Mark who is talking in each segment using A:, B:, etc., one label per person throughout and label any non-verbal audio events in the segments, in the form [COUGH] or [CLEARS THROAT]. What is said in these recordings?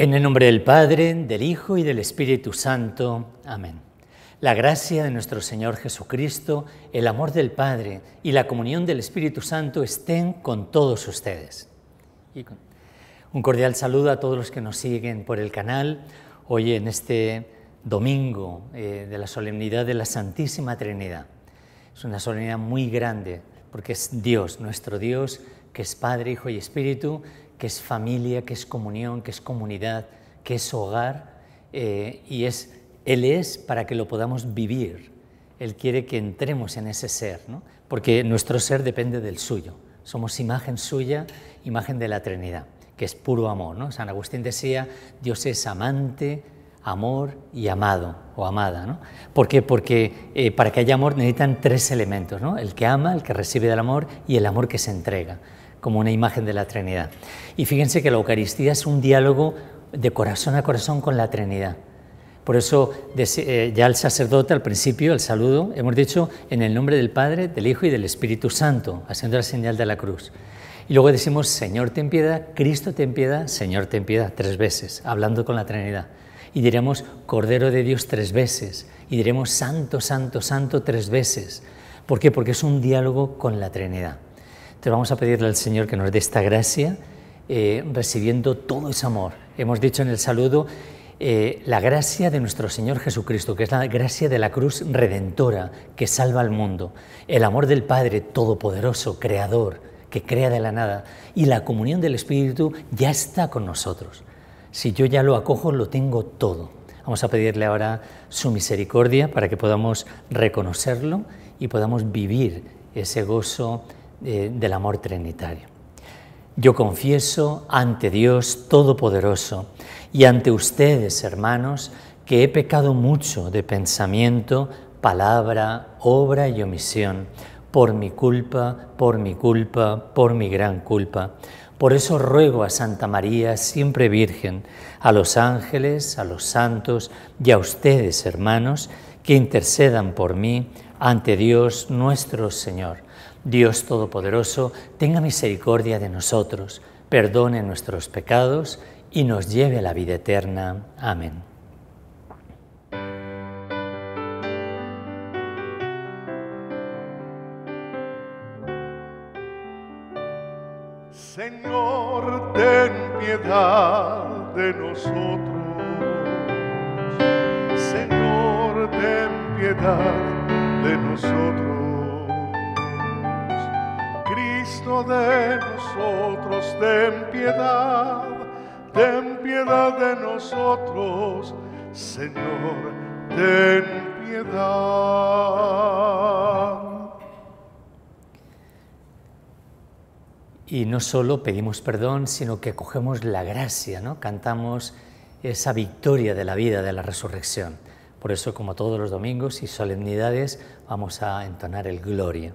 A: En el nombre del Padre, del Hijo y del Espíritu Santo. Amén. La gracia de nuestro Señor Jesucristo, el amor del Padre y la comunión del Espíritu Santo estén con todos ustedes. un cordial saludo a todos los que nos siguen por el canal hoy en este domingo eh, de la solemnidad de la Santísima Trinidad. Es una solemnidad muy grande porque es Dios, nuestro Dios, que es Padre, Hijo y Espíritu, que es familia, que es comunión, que es comunidad, que es hogar, eh, y es, Él es para que lo podamos vivir. Él quiere que entremos en ese ser, porque nuestro ser depende del suyo. Somos imagen suya, imagen de la Trinidad, que es puro amor. San Agustín decía, Dios es amante, amor y amado o amada. ¿no? ¿Por qué? Porque eh, para que haya amor necesitan tres elementos, el que ama, el que recibe del amor y el amor que se entrega como una imagen de la Trinidad. Y fíjense que la Eucaristía es un diálogo de corazón a corazón con la Trinidad. Por eso eh, ya el sacerdote al principio, el saludo, hemos dicho en el nombre del Padre, del Hijo y del Espíritu Santo, haciendo la señal de la cruz. Y luego decimos, Señor, ten piedad, Cristo, ten piedad, Señor, ten piedad, tres veces, hablando con la Trinidad. Y diremos, Cordero de Dios, tres veces. Y diremos, Santo, Santo, Santo, tres veces. ¿Por qué? Porque es un diálogo con la Trinidad. Entonces vamos a pedirle al Señor que nos dé esta gracia, eh, recibiendo todo ese amor. Hemos dicho en el saludo eh, la gracia de nuestro Señor Jesucristo, que es la gracia de la cruz redentora, que salva al mundo, el amor del Padre Todopoderoso, Creador, que crea de la nada, y la comunión del Espíritu ya está con nosotros. Si yo ya lo acojo, lo tengo todo. Vamos a pedirle ahora su misericordia para que podamos reconocerlo y podamos vivir ese gozo eh, del amor trinitario. Yo confieso ante Dios Todopoderoso y ante ustedes, hermanos, que he pecado mucho de pensamiento, palabra, obra y omisión, por mi culpa, por mi culpa, por mi gran culpa. Por eso ruego a Santa María, siempre Virgen, a los ángeles, a los santos y a ustedes, hermanos, que intercedan por mí ante Dios nuestro Señor. Dios Todopoderoso, tenga misericordia de nosotros, perdone nuestros pecados y nos lleve a la vida eterna. Amén.
B: Señor, ten piedad de nosotros. Señor, ten piedad de nosotros de nosotros, ten piedad, ten piedad de nosotros, Señor, ten piedad.
A: Y no solo pedimos perdón, sino que cogemos la gracia, ¿no? Cantamos esa victoria de la vida, de la resurrección. Por eso, como todos los domingos y solemnidades, vamos a entonar el gloria.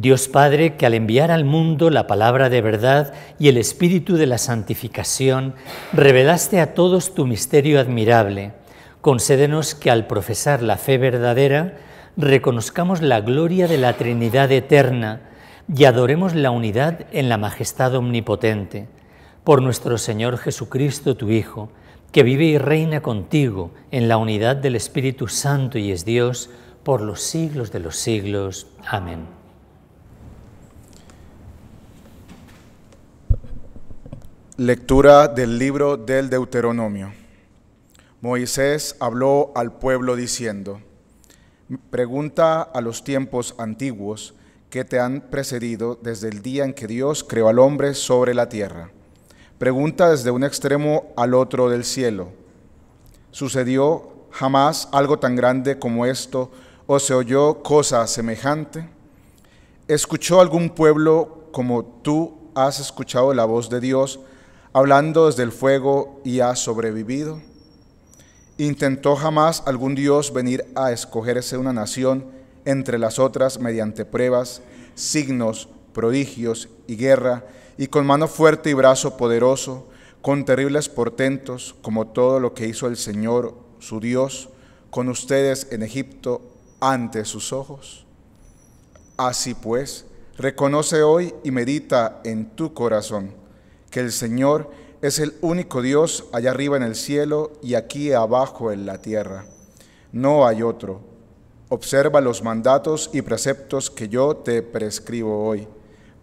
A: Dios Padre, que al enviar al mundo la palabra de verdad y el espíritu de la santificación, revelaste a todos tu misterio admirable, concédenos que al profesar la fe verdadera, reconozcamos la gloria de la Trinidad eterna y adoremos la unidad en la majestad omnipotente. Por nuestro Señor Jesucristo, tu Hijo, que vive y reina contigo en la unidad del Espíritu Santo y es Dios, por los siglos de los siglos. Amén.
C: Lectura del libro del Deuteronomio. Moisés habló al pueblo diciendo, pregunta a los tiempos antiguos que te han precedido desde el día en que Dios creó al hombre sobre la tierra. Pregunta desde un extremo al otro del cielo. ¿Sucedió jamás algo tan grande como esto o se oyó cosa semejante? ¿Escuchó algún pueblo como tú has escuchado la voz de Dios? hablando desde el fuego y ha sobrevivido? ¿Intentó jamás algún Dios venir a escogerse una nación entre las otras mediante pruebas, signos, prodigios y guerra, y con mano fuerte y brazo poderoso, con terribles portentos, como todo lo que hizo el Señor, su Dios, con ustedes en Egipto ante sus ojos? Así pues, reconoce hoy y medita en tu corazón que el Señor es el único Dios allá arriba en el cielo y aquí abajo en la tierra. No hay otro. Observa los mandatos y preceptos que yo te prescribo hoy,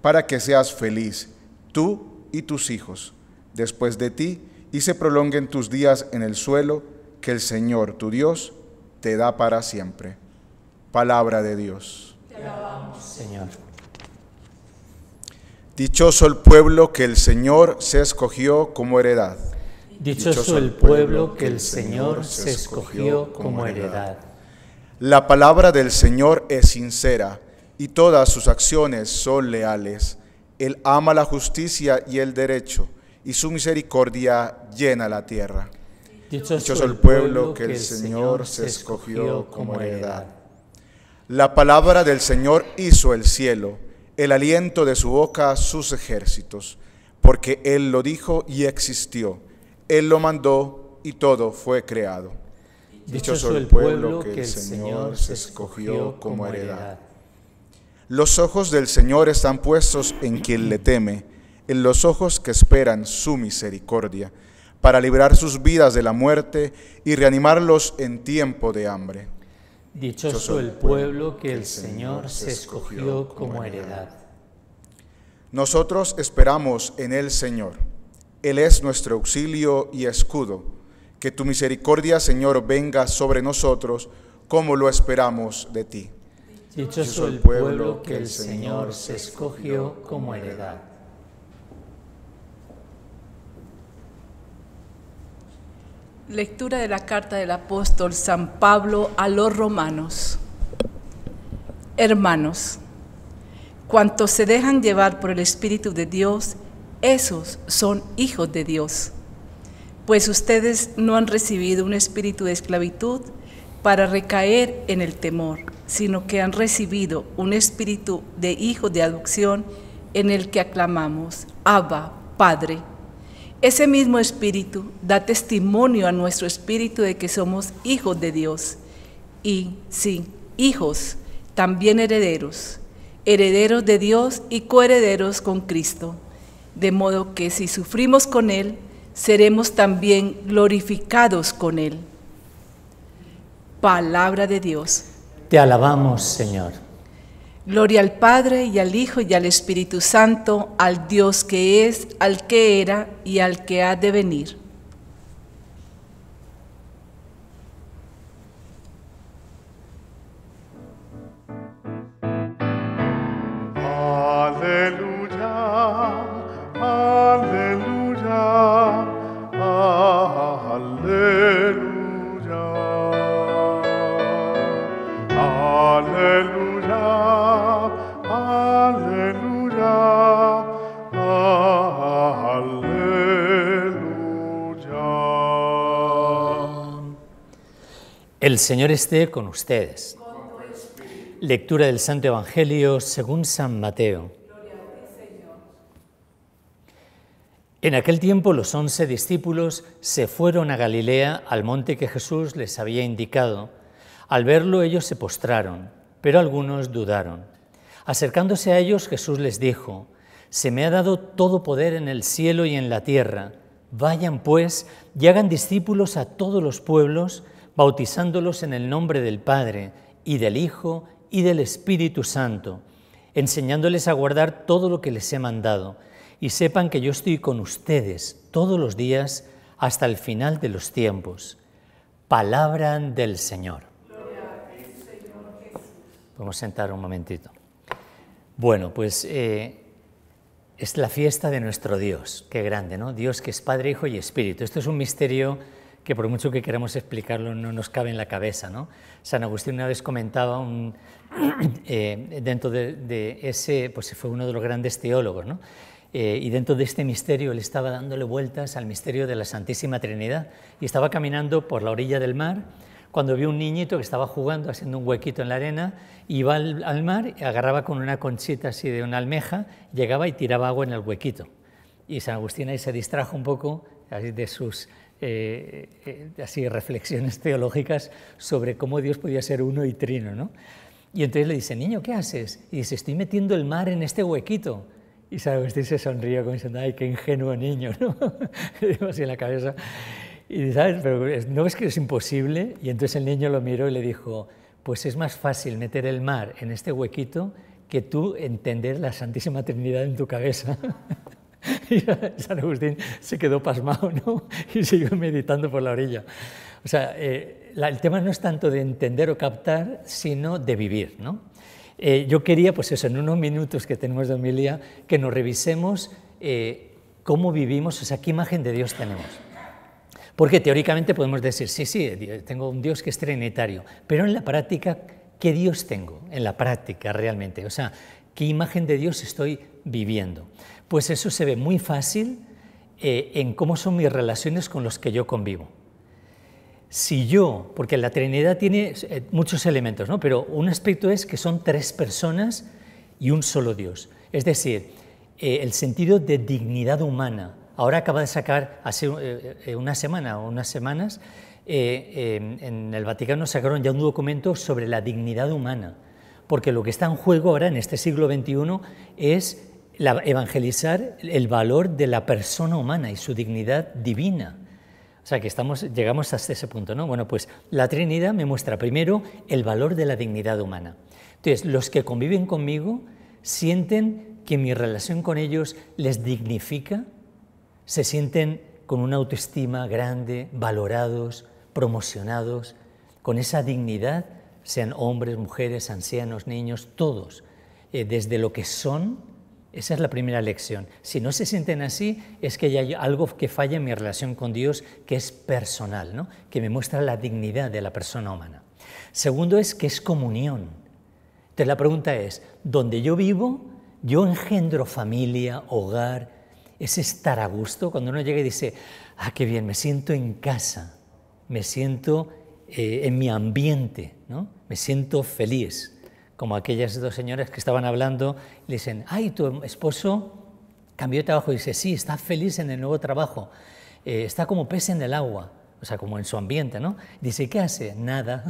C: para que seas feliz, tú y tus hijos, después de ti, y se prolonguen tus días en el suelo que el Señor, tu Dios, te da para siempre. Palabra de Dios. Te alabamos, Señor. Dichoso el pueblo que el Señor se escogió como heredad. Dichoso el pueblo que el Señor se escogió como heredad. La palabra del Señor es sincera y todas sus acciones son leales. Él ama la justicia y el derecho y su misericordia llena la tierra. Dichoso el pueblo que el Señor se escogió como heredad. La palabra del Señor hizo el cielo el aliento de su boca a sus ejércitos, porque Él lo dijo y existió, Él lo mandó y todo fue creado. Dicho Dichoso el pueblo que el Señor se escogió como heredad. Los ojos del Señor están puestos en quien le teme, en los ojos que esperan su misericordia, para librar sus vidas de la muerte y reanimarlos en tiempo de hambre.
A: Dichoso el pueblo que
C: el Señor se escogió como heredad. Nosotros esperamos en el Señor. Él es nuestro auxilio y escudo. Que tu misericordia, Señor, venga sobre nosotros como lo esperamos de ti.
A: Dichoso el pueblo que el Señor se escogió como heredad.
D: Lectura de la carta del apóstol San Pablo a los romanos. Hermanos, cuantos se dejan llevar por el Espíritu de Dios, esos son hijos de Dios. Pues ustedes no han recibido un espíritu de esclavitud para recaer en el temor, sino que han recibido un espíritu de hijo de adopción en el que aclamamos, Abba, Padre. Ese mismo espíritu da testimonio a nuestro espíritu de que somos hijos de Dios. Y sí, hijos, también herederos, herederos de Dios y coherederos con Cristo. De modo que si sufrimos con Él, seremos también glorificados con Él. Palabra de Dios.
A: Te alabamos, Señor.
D: Gloria al Padre y al Hijo y al Espíritu Santo, al Dios que es, al que era y al que ha de venir.
A: El Señor esté con ustedes. Lectura del Santo Evangelio según San Mateo. En aquel tiempo los once discípulos se fueron a Galilea al monte que Jesús les había indicado. Al verlo ellos se postraron, pero algunos dudaron. Acercándose a ellos Jesús les dijo, Se me ha dado todo poder en el cielo y en la tierra. Vayan pues y hagan discípulos a todos los pueblos, bautizándolos en el nombre del Padre y del Hijo y del Espíritu Santo, enseñándoles a guardar todo lo que les he mandado, y sepan que yo estoy con ustedes todos los días hasta el final de los tiempos. Palabra del Señor. Vamos a sentar un momentito. Bueno, pues eh, es la fiesta de nuestro Dios. Qué grande, ¿no? Dios que es Padre, Hijo y Espíritu. Esto es un misterio que por mucho que queramos explicarlo no nos cabe en la cabeza. ¿no? San Agustín una vez comentaba un, [CLEARS THROAT] eh, dentro de, ese, pues fue uno de los grandes teólogos, ¿no? Eh, y dentro de este misterio él estaba dándole vueltas al misterio de la Santísima Trinidad y estaba caminando por la orilla del mar cuando vio un niñito que estaba jugando haciendo un huequito en la arena, iba al, al mar, agarraba con una conchita así de una almeja, llegaba y tiraba agua en el huequito. Y San Agustín ahí se distrajo un poco de sus eh, eh, así reflexiones teológicas sobre cómo Dios podía ser uno y trino, Y entonces le dice, niño, ¿qué haces? Y dice, estoy metiendo el mar en este huequito. Y sabe usted se sonrió como diciendo, ay, qué ingenuo niño, ¿no? [LAUGHS] así en la cabeza. Y ¿sabes? Pero ¿no ves que es imposible? Y entonces el niño lo miró y le dijo, pues es más fácil meter el mar en este huequito que tú entender la Santísima Trinidad en tu cabeza. [LAUGHS] [LAUGHS] Y San Agustín se quedó pasmado ¿no? [LAUGHS] y siguió meditando por la orilla. O sea, eh, el tema no es tanto de entender o captar, sino de vivir. Eh, yo quería, pues eso, en unos minutos que tenemos de homilía, que nos revisemos eh, cómo vivimos, o sea, qué imagen de Dios tenemos. Porque teóricamente podemos decir, sí, sí, tengo un Dios que es trinitario, pero en la práctica, ¿qué Dios tengo? En la práctica, realmente. O sea, ¿qué imagen de Dios estoy viviendo? Pues eso se ve muy fácil eh, en cómo son mis relaciones con los que yo convivo. Si yo, porque la Trinidad tiene eh, muchos elementos, ¿no? pero un aspecto es que son tres personas y un solo Dios. Es decir, eh, el sentido de dignidad humana. Ahora acaba de sacar, hace una semana o unas semanas, en el Vaticano sacaron ya un documento sobre la dignidad humana, porque lo que está en juego ahora en este siglo XXI es evangelizar el valor de la persona humana y su dignidad divina. O sea, que estamos, llegamos hasta ese punto, ¿no? Bueno, pues la Trinidad me muestra primero el valor de la dignidad humana. Entonces, los que conviven conmigo sienten que mi relación con ellos les dignifica, se sienten con una autoestima grande, valorados, promocionados, con esa dignidad, sean hombres, mujeres, ancianos, niños, todos, eh, desde lo que son, esa es la primera lección. Si no se sienten así, es que hay algo que falla en mi relación con Dios que es personal, ¿no? que me muestra la dignidad de la persona humana. Segundo es que es comunión. Entonces la pregunta es, ¿dónde yo vivo? Yo engendro familia, hogar, es estar a gusto. Cuando uno llega y dice, ah, qué bien, me siento en casa, me siento eh, en mi ambiente, ¿no? me siento feliz como aquellas dos señoras que estaban hablando, le dicen, ay, tu esposo cambió de trabajo, y dice, sí, está feliz en el nuevo trabajo, eh, está como pez en el agua, o sea, como en su ambiente, ¿no? dice, ¿qué hace? Nada,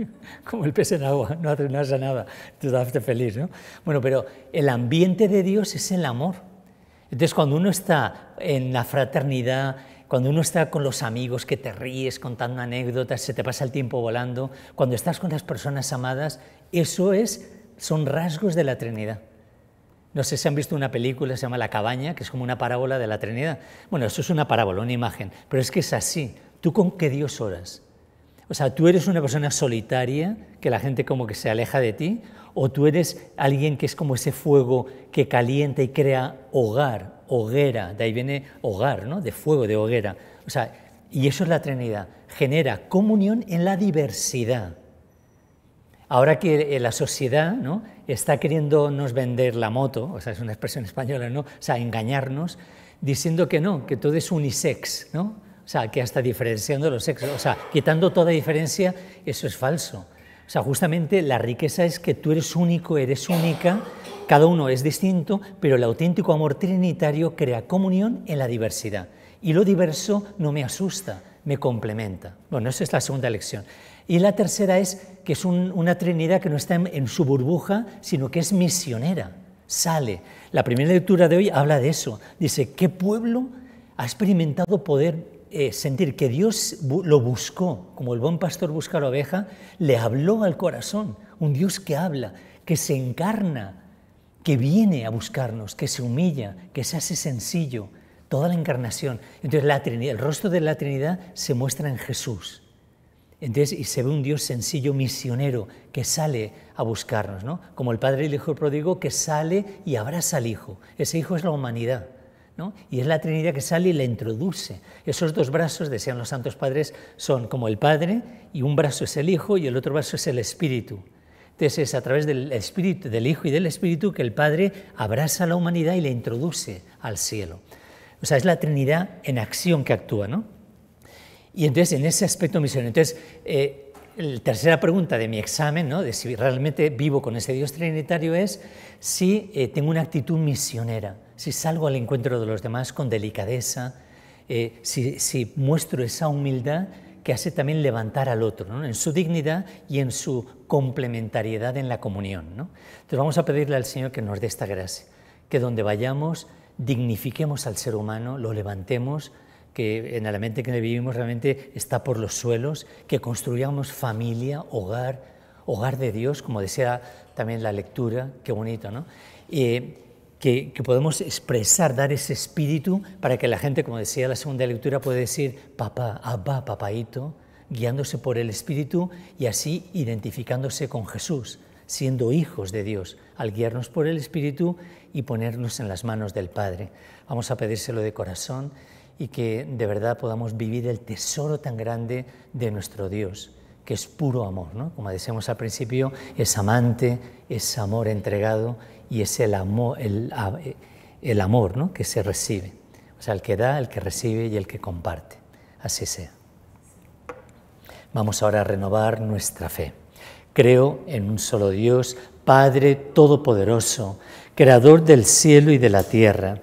A: [LAUGHS] como el pez en agua, no hace, nada, tú feliz, ¿no? Bueno, pero el ambiente de Dios es el amor. Entonces, cuando uno está en la fraternidad, cuando uno está con los amigos que te ríes contando anécdotas, se te pasa el tiempo volando, cuando estás con las personas amadas, eso es, son rasgos de la Trinidad. No sé si han visto una película, se llama La cabaña, que es como una parábola de la Trinidad. Bueno, eso es una parábola, una imagen, pero es que es así. ¿Tú con qué Dios oras? O sea, tú eres una persona solitaria, que la gente como que se aleja de ti, o tú eres alguien que es como ese fuego que calienta y crea hogar, hoguera, de ahí viene hogar, ¿no? De fuego, de hoguera. y eso es la Trinidad, genera comunión en la diversidad. Ahora que eh, la sociedad ¿no? está queriéndonos vender la moto, o sea, es una expresión española, ¿no? O sea, engañarnos, diciendo que no, que todo es unisex, ¿no? O sea, que hasta diferenciando los sexos, o sea, quitando toda diferencia, eso es falso. O sea, justamente la riqueza es que tú eres único, eres única, cada uno es distinto, pero el auténtico amor trinitario crea comunión en la diversidad. Y lo diverso no me asusta, me complementa. Bueno, esa es la segunda lección. Y la tercera es que es una Trinidad que no está en, su burbuja, sino que es misionera, sale. La primera lectura de hoy habla de eso. Dice, ¿qué pueblo ha experimentado poder eh, sentir que Dios lo buscó, como el buen pastor busca a la oveja, le habló al corazón, un Dios que habla, que se encarna, que viene a buscarnos, que se humilla, que se hace sencillo, toda la encarnación. Entonces la el rostro de la Trinidad se muestra en Jesús. Entonces, y se ve un Dios sencillo, misionero, que sale a buscarnos, ¿no? Como el Padre y el Hijo pródigo que sale y abraza al Hijo. Ese Hijo es la humanidad. Y es la Trinidad que sale y la introduce. Esos dos brazos, decían los santos padres, son como el Padre, y un brazo es el Hijo y el otro brazo es el Espíritu. Entonces es a través del Espíritu, del Hijo y del Espíritu que el Padre abraza a la humanidad y la introduce al cielo. O sea, es la Trinidad en acción que actúa, ¿no? Y entonces en ese aspecto misionero, entonces eh, la tercera pregunta de mi examen, de si realmente vivo con ese Dios trinitario, es si eh, tengo una actitud misionera, si salgo al encuentro de los demás con delicadeza, eh, si, muestro esa humildad que hace también levantar al otro, en su dignidad y en su complementariedad en la comunión. Entonces vamos a pedirle al Señor que nos dé esta gracia, que donde vayamos dignifiquemos al ser humano, lo levantemos, que en la mente que vivimos realmente está por los suelos, que construyamos familia, hogar, hogar de Dios, como decía también la lectura, qué bonito, ¿no? Eh, que, que, podemos expresar, dar ese espíritu para que la gente, como decía la segunda lectura, pueda decir papá, abba, papaito, guiándose por el espíritu y así identificándose con Jesús, siendo hijos de Dios, al guiarnos por el espíritu y ponernos en las manos del Padre. Vamos a pedírselo de corazón y que de verdad podamos vivir el tesoro tan grande de nuestro Dios, que es puro amor, ¿no? Como decíamos al principio, es amante, es amor entregado y es el amor, el, amor ¿no? que se recibe. O sea, el que da, el que recibe y el que comparte. Así sea. Vamos ahora a renovar nuestra fe. Creo en un solo Dios, Padre Todopoderoso, Creador del cielo y de la tierra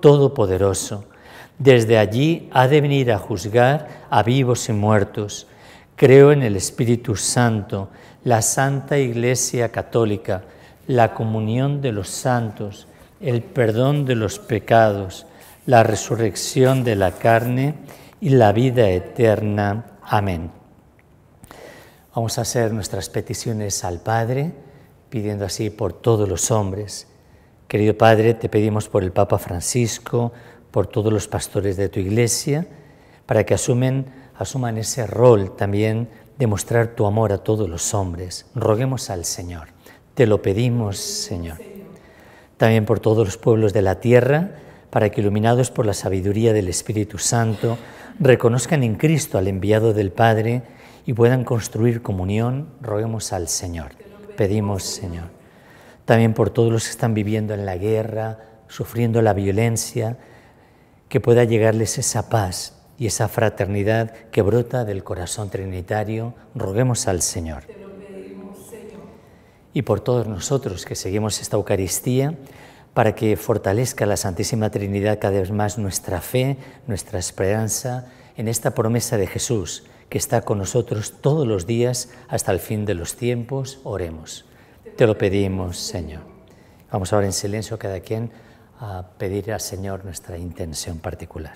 A: Todopoderoso. Desde allí ha de venir a juzgar a vivos y muertos. Creo en el Espíritu Santo, la Santa Iglesia Católica, la comunión de los santos, el perdón de los pecados, la resurrección de la carne y la vida eterna. Amén. Vamos a hacer nuestras peticiones al Padre, pidiendo así por todos los hombres Querido Padre, te pedimos por el Papa Francisco, por todos los pastores de tu iglesia, para que asumen, asuman ese rol también de mostrar tu amor a todos los hombres. Roguemos al Señor. Te lo pedimos, Señor. También por todos los pueblos de la tierra, para que iluminados por la sabiduría del Espíritu Santo, reconozcan en Cristo al enviado del Padre y puedan construir comunión, roguemos al Señor. Pedimos, Señor también por todos los que están viviendo en la guerra, sufriendo la violencia, que pueda llegarles esa paz y esa fraternidad que brota del corazón trinitario, roguemos al Señor. Y por todos nosotros que seguimos esta Eucaristía, para que fortalezca la Santísima Trinidad cada vez más nuestra fe, nuestra esperanza en esta promesa de Jesús, que está con nosotros todos los días hasta el fin de los tiempos, oremos. Te lo pedimos, Señor. Vamos ahora en silencio cada quien a pedir al Señor nuestra intención particular.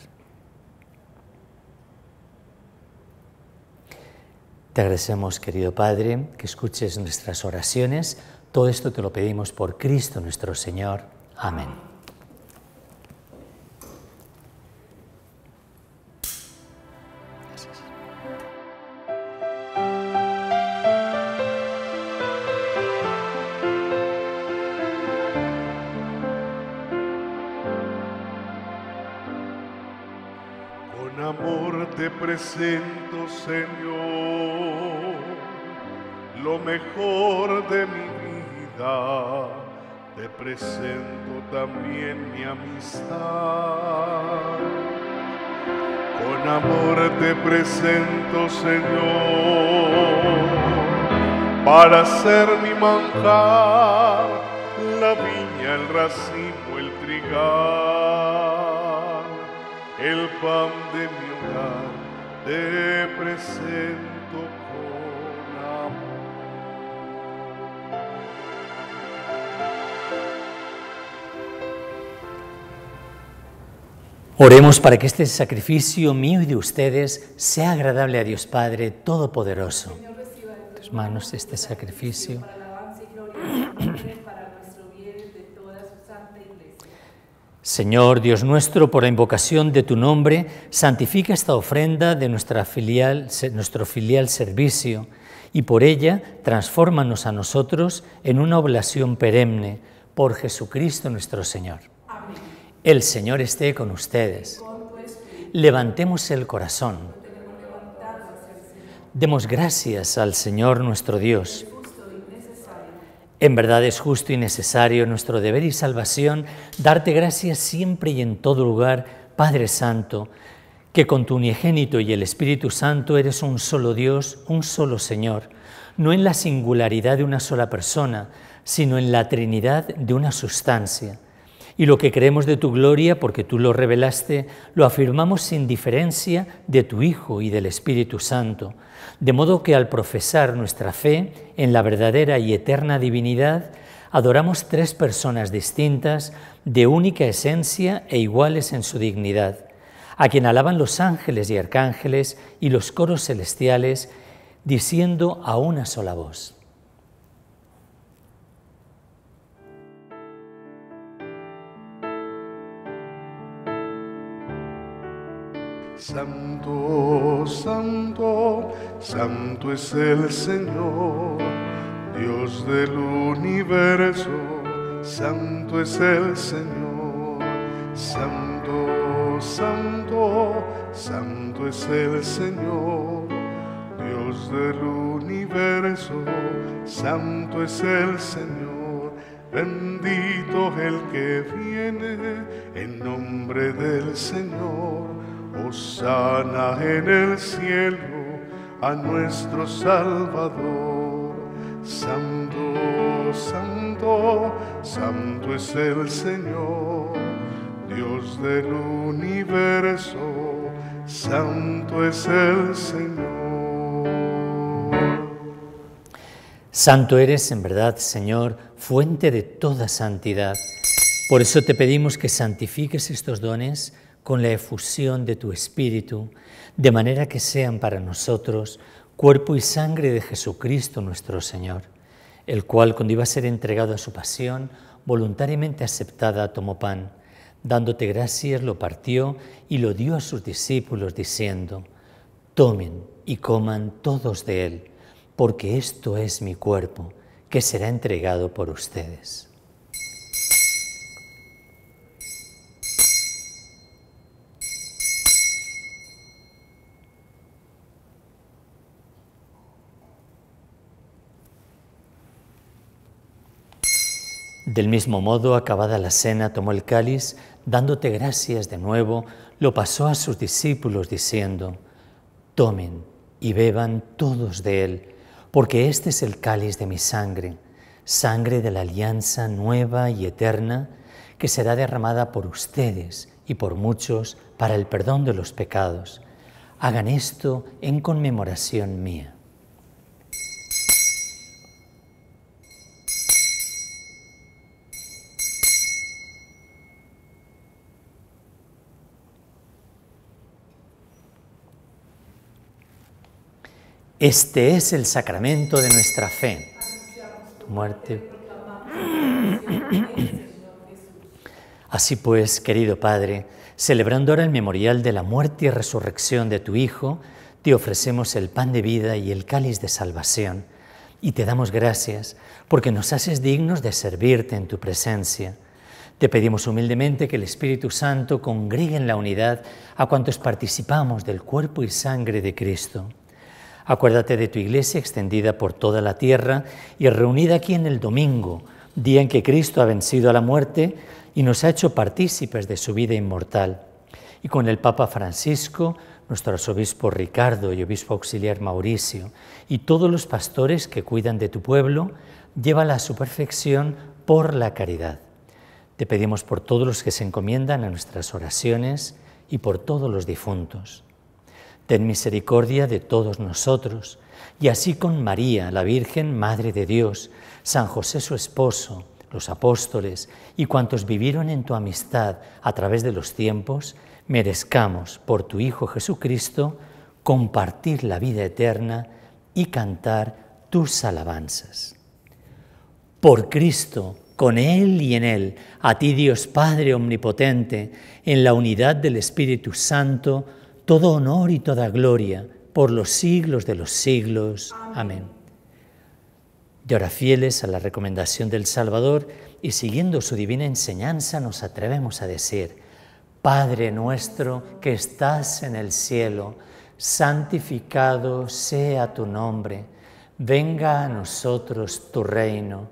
A: Te agradecemos, querido Padre, que escuches nuestras oraciones. Todo esto te lo pedimos por Cristo nuestro Señor. Amén.
B: presento, Señor, lo mejor de mi vida. Te presento también mi amistad. Con amor te presento, Señor, para ser mi manjar, la viña, el racimo, el trigal, el pan de mi hogar te presento con amor.
A: Oremos para que este sacrificio mío y de ustedes sea agradable a Dios Padre Todopoderoso. En tus manos este sacrificio. Señor Dios nuestro, por la invocación de tu nombre, santifica esta ofrenda de nuestra nuestro filial servicio y por ella transfórmanos a nosotros en una oblación perenne por Jesucristo nuestro Señor. Amén. El Señor esté con ustedes. Levantemos el corazón. Demos gracias al Señor nuestro Dios. En verdad es justo y necesario nuestro deber y salvación darte gracias siempre y en todo lugar, Padre Santo, que con tu unigénito y el Espíritu Santo eres un solo Dios, un solo Señor, no en la singularidad de una sola persona, sino en la Trinidad de una sustancia. Y lo que creemos de tu gloria, porque tú lo revelaste, lo afirmamos sin diferencia de tu Hijo y del Espíritu Santo de modo que al profesar nuestra fe en la verdadera y eterna divinidad, adoramos tres personas distintas, de única esencia e iguales en su dignidad, a quien alaban los ángeles y arcángeles y los coros celestiales, diciendo a una sola voz.
B: Santo, Santo, Santo es el Señor, Dios del universo, Santo es el Señor, Santo, Santo, Santo es el Señor, Dios del universo, Santo es el Señor, bendito el que viene en nombre del Señor, Osana en el cielo a nuestro Salvador. Santo, santo, santo es el Señor, Dios del universo, santo es el Señor.
A: Santo eres en verdad, Señor, fuente de toda santidad. Por eso te pedimos que santifiques estos dones con la efusión de tu Espíritu, de manera que sean para nosotros cuerpo y sangre de Jesucristo nuestro Señor, el cual cuando iba a ser entregado a su pasión, voluntariamente aceptada, tomó pan, dándote gracias, lo partió y lo dio a sus discípulos, diciendo, tomen y coman todos de él, porque esto es mi cuerpo, que será entregado por ustedes. Del mismo modo, acabada la cena, tomó el cáliz, dándote gracias de nuevo, lo pasó a sus discípulos diciendo, tomen y beban todos de él, porque este es el cáliz de mi sangre, sangre de la alianza nueva y eterna, que será derramada por ustedes y por muchos para el perdón de los pecados. Hagan esto en conmemoración mía. Este es el sacramento de nuestra fe. Tu muerte. Así pues, querido Padre, celebrando ahora el memorial de la muerte y resurrección de tu Hijo, te ofrecemos el pan de vida y el cáliz de salvación, y te damos gracias porque nos haces dignos de servirte en tu presencia. Te pedimos humildemente que el Espíritu Santo congregue en la unidad a cuantos participamos del cuerpo y sangre de Cristo. Acuérdate de tu iglesia extendida por toda la tierra y reunida aquí en el domingo, día en que Cristo ha vencido a la muerte y nos ha hecho partícipes de su vida inmortal. Y con el Papa Francisco, nuestro arzobispo Ricardo y obispo auxiliar Mauricio, y todos los pastores que cuidan de tu pueblo, lleva a su perfección por la caridad. Te pedimos por todos los que se encomiendan a nuestras oraciones y por todos los difuntos Ten misericordia de todos nosotros, y así con María, la Virgen, Madre de Dios, San José su esposo, los apóstoles y cuantos vivieron en tu amistad a través de los tiempos, merezcamos por tu Hijo Jesucristo compartir la vida eterna y cantar tus alabanzas. Por Cristo, con Él y en Él, a ti Dios Padre Omnipotente, en la unidad del Espíritu Santo, todo honor y toda gloria por los siglos de los siglos. Amén. Y ahora fieles a la recomendación del Salvador y siguiendo su divina enseñanza nos atrevemos a decir, Padre nuestro que estás en el cielo, santificado sea tu nombre, venga a nosotros tu reino,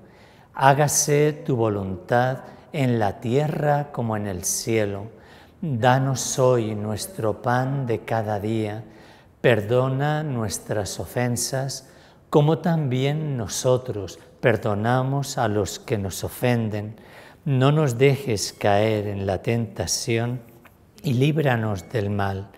A: hágase tu voluntad en la tierra como en el cielo. Danos hoy nuestro pan de cada día, perdona nuestras ofensas, como también nosotros perdonamos a los que nos ofenden. No nos dejes caer en la tentación y líbranos del mal.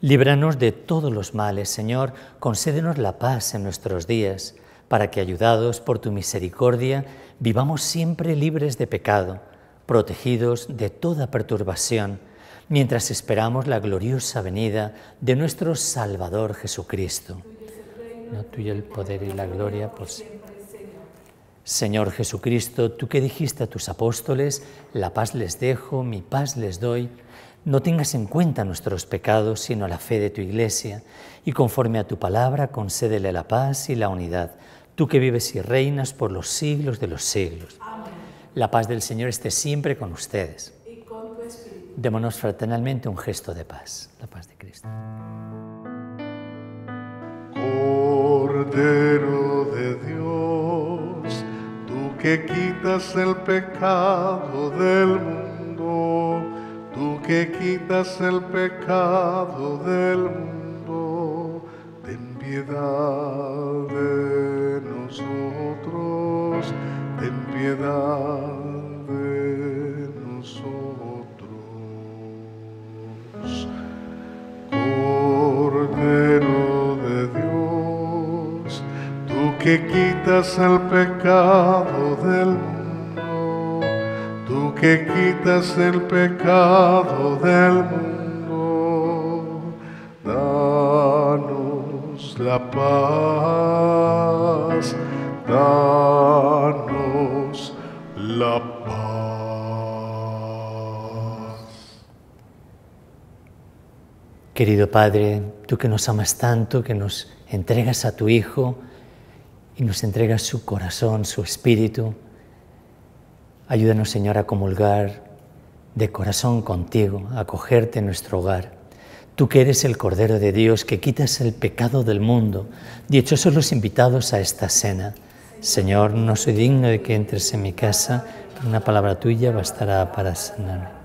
A: Líbranos de todos los males, Señor, concédenos la paz en nuestros días, para que, ayudados por tu misericordia, vivamos siempre libres de pecado, protegidos de toda perturbación mientras esperamos la gloriosa venida de nuestro Salvador Jesucristo. No el poder y la gloria por siempre. Señor Jesucristo, tú que dijiste a tus apóstoles, la paz les dejo, mi paz les doy, no tengas en cuenta nuestros pecados, sino la fe de tu iglesia, y conforme a tu palabra, concédele la paz y la unidad, tú que vives y reinas por los siglos de los siglos. La paz del Señor esté siempre con ustedes démonos fraternalmente un gesto de paz, la paz de Cristo.
B: Cordero de Dios, tú que quitas el pecado del mundo, tú que quitas el pecado del mundo, ten piedad de nosotros, ten piedad que quitas el pecado del mundo, tú que quitas el pecado del mundo, danos la paz, danos la paz.
A: Querido Padre, tú que nos amas tanto, que nos entregas a tu Hijo, y nos entrega su corazón, su espíritu. Ayúdanos, Señor, a comulgar de corazón contigo, a acogerte en nuestro hogar. Tú que eres el Cordero de Dios, que quitas el pecado del mundo, dichosos los invitados a esta cena. Señor, no soy digno de que entres en mi casa, pero una palabra tuya bastará para sanar.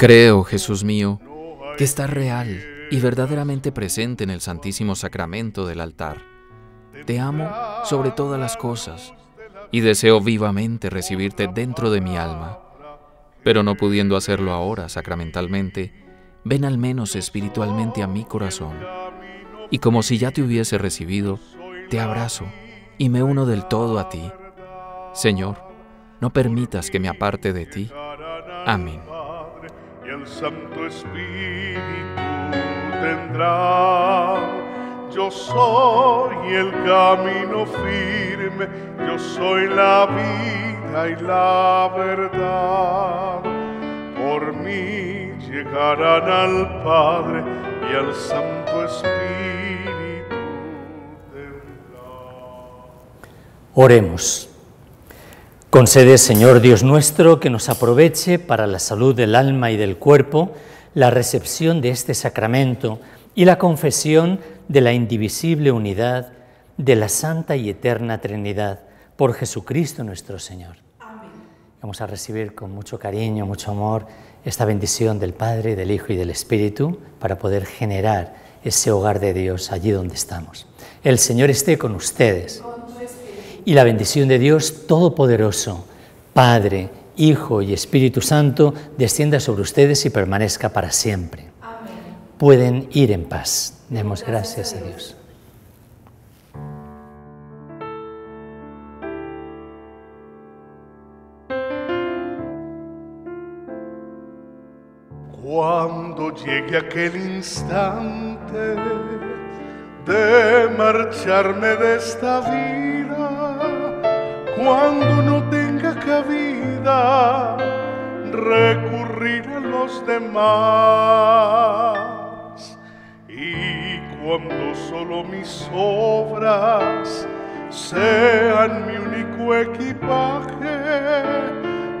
C: Creo, Jesús mío,
D: que estás real
C: y verdaderamente presente en el Santísimo Sacramento del altar.
D: Te amo sobre todas las cosas
C: y deseo vivamente recibirte dentro de mi alma. Pero no pudiendo hacerlo ahora sacramentalmente, ven al menos espiritualmente a mi corazón. Y como si ya te hubiese recibido, te abrazo y me uno del todo a ti. Señor, no permitas que me aparte de ti. Amén
B: el Santo Espíritu tendrá. Yo soy el camino firme, yo soy la vida y la verdad. Por mí llegarán al Padre y al Santo Espíritu
A: tendrá. Oremos. Concede, Señor Dios nuestro, que nos aproveche para la salud del alma y del cuerpo la recepción de este sacramento y la confesión de la indivisible unidad de la Santa y Eterna Trinidad por Jesucristo nuestro Señor. Amén. Vamos a recibir con mucho cariño, mucho amor, esta bendición del Padre, del Hijo y del Espíritu para poder generar ese hogar de Dios allí donde estamos. El Señor esté con ustedes y la bendición de Dios Todopoderoso, Padre, Hijo y Espíritu Santo, descienda sobre ustedes y permanezca para siempre. Amén. Pueden ir en paz. Demos gracias, gracias a Dios.
B: Cuando llegue aquel instante de marcharme de esta vida, cuando no tenga cabida, recurrir a los demás. Y cuando solo mis obras sean mi único equipaje,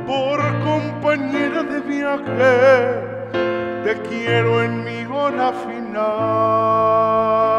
B: por compañera de viaje, te quiero en mi hora final.